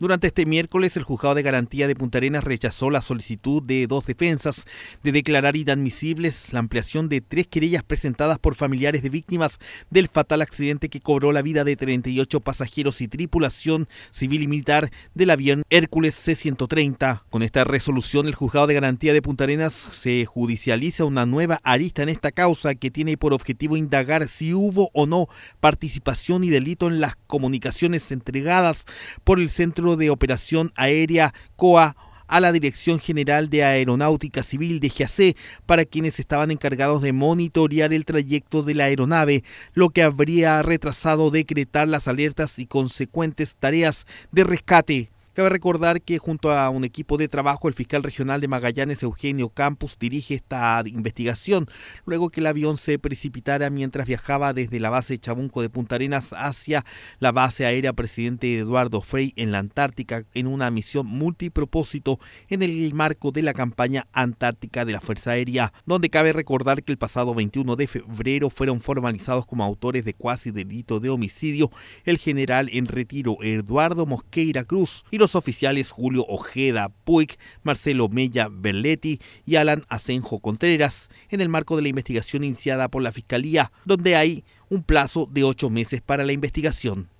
Durante este miércoles, el juzgado de garantía de Punta Arenas rechazó la solicitud de dos defensas de declarar inadmisibles la ampliación de tres querellas presentadas por familiares de víctimas del fatal accidente que cobró la vida de 38 pasajeros y tripulación civil y militar del avión Hércules C-130. Con esta resolución, el juzgado de garantía de Punta Arenas se judicializa una nueva arista en esta causa que tiene por objetivo indagar si hubo o no participación y delito en las comunicaciones entregadas por el Centro de operación aérea COA a la Dirección General de Aeronáutica Civil de GAC para quienes estaban encargados de monitorear el trayecto de la aeronave, lo que habría retrasado decretar las alertas y consecuentes tareas de rescate. Cabe recordar que junto a un equipo de trabajo, el fiscal regional de Magallanes, Eugenio Campos, dirige esta investigación, luego que el avión se precipitara mientras viajaba desde la base Chabunco de Punta Arenas hacia la base aérea presidente Eduardo Frey en la Antártica, en una misión multipropósito en el marco de la campaña Antártica de la Fuerza Aérea, donde cabe recordar que el pasado 21 de febrero fueron formalizados como autores de cuasi delito de homicidio el general en retiro Eduardo Mosqueira Cruz y los oficiales Julio Ojeda Puig, Marcelo Mella Berletti y Alan Asenjo Contreras, en el marco de la investigación iniciada por la Fiscalía, donde hay un plazo de ocho meses para la investigación.